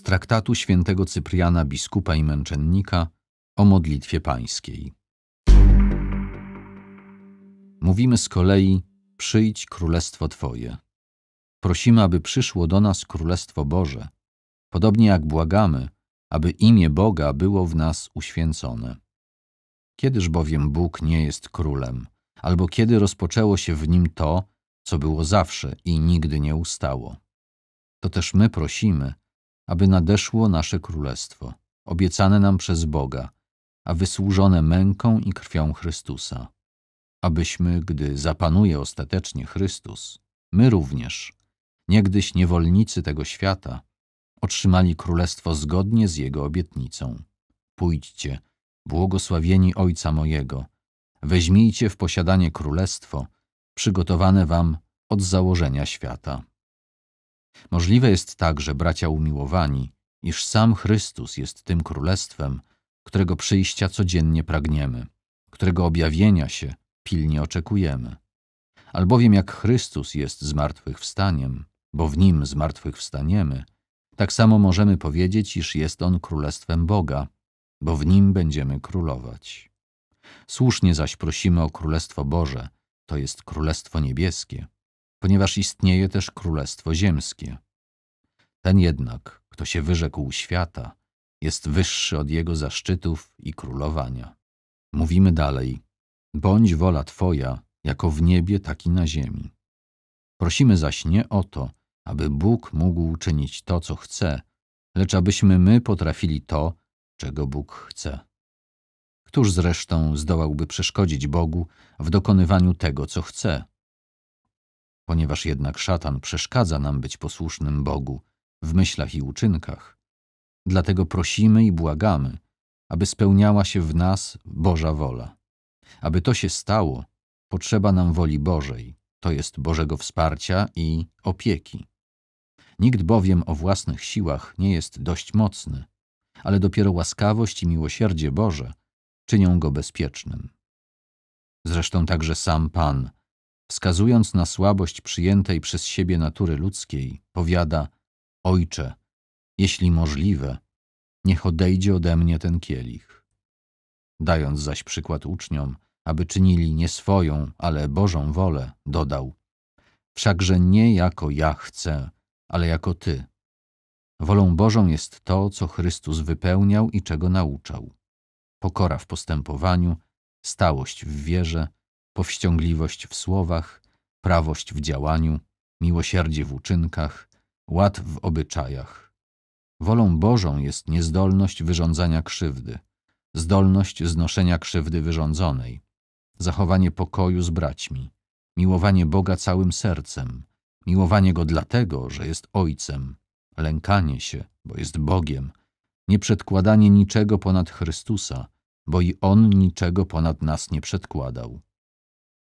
z traktatu świętego Cypriana, biskupa i męczennika o modlitwie pańskiej. Mówimy z kolei: Przyjdź królestwo Twoje. Prosimy, aby przyszło do nas królestwo Boże, podobnie jak błagamy, aby imię Boga było w nas uświęcone. Kiedyż bowiem Bóg nie jest królem, albo kiedy rozpoczęło się w nim to, co było zawsze i nigdy nie ustało. To też my prosimy, aby nadeszło nasze królestwo, obiecane nam przez Boga, a wysłużone męką i krwią Chrystusa. Abyśmy, gdy zapanuje ostatecznie Chrystus, my również, niegdyś niewolnicy tego świata, otrzymali królestwo zgodnie z Jego obietnicą. Pójdźcie, błogosławieni Ojca mojego, weźmijcie w posiadanie królestwo, przygotowane wam od założenia świata. Możliwe jest także, bracia umiłowani, iż sam Chrystus jest tym królestwem, którego przyjścia codziennie pragniemy, którego objawienia się pilnie oczekujemy. Albowiem jak Chrystus jest zmartwychwstaniem, bo w Nim zmartwychwstaniemy, tak samo możemy powiedzieć, iż jest On królestwem Boga, bo w Nim będziemy królować. Słusznie zaś prosimy o Królestwo Boże, to jest Królestwo Niebieskie ponieważ istnieje też Królestwo Ziemskie. Ten jednak, kto się wyrzekł świata, jest wyższy od jego zaszczytów i królowania. Mówimy dalej, bądź wola Twoja, jako w niebie, tak i na ziemi. Prosimy zaś nie o to, aby Bóg mógł czynić to, co chce, lecz abyśmy my potrafili to, czego Bóg chce. Któż zresztą zdołałby przeszkodzić Bogu w dokonywaniu tego, co chce? Ponieważ jednak szatan przeszkadza nam być posłusznym Bogu w myślach i uczynkach, dlatego prosimy i błagamy, aby spełniała się w nas Boża wola. Aby to się stało, potrzeba nam woli Bożej, to jest Bożego wsparcia i opieki. Nikt bowiem o własnych siłach nie jest dość mocny, ale dopiero łaskawość i miłosierdzie Boże czynią go bezpiecznym. Zresztą także sam Pan wskazując na słabość przyjętej przez siebie natury ludzkiej, powiada Ojcze, jeśli możliwe, niech odejdzie ode mnie ten kielich. Dając zaś przykład uczniom, aby czynili nie swoją, ale Bożą wolę, dodał Wszakże nie jako ja chcę, ale jako Ty. Wolą Bożą jest to, co Chrystus wypełniał i czego nauczał. Pokora w postępowaniu, stałość w wierze, powściągliwość w słowach, prawość w działaniu, miłosierdzie w uczynkach, ład w obyczajach. Wolą Bożą jest niezdolność wyrządzania krzywdy, zdolność znoszenia krzywdy wyrządzonej, zachowanie pokoju z braćmi, miłowanie Boga całym sercem, miłowanie Go dlatego, że jest Ojcem, lękanie się, bo jest Bogiem, nieprzedkładanie niczego ponad Chrystusa, bo i On niczego ponad nas nie przedkładał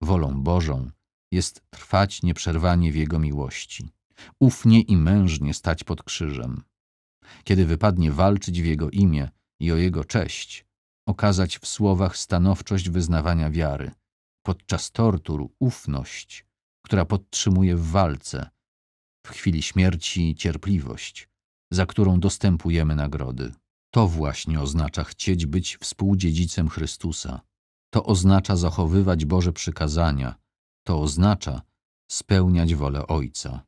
wolą Bożą jest trwać nieprzerwanie w Jego miłości, ufnie i mężnie stać pod krzyżem. Kiedy wypadnie walczyć w Jego imię i o Jego cześć, okazać w słowach stanowczość wyznawania wiary, podczas tortur ufność, która podtrzymuje w walce, w chwili śmierci cierpliwość, za którą dostępujemy nagrody. To właśnie oznacza chcieć być współdziedzicem Chrystusa, to oznacza zachowywać Boże przykazania. To oznacza spełniać wolę Ojca.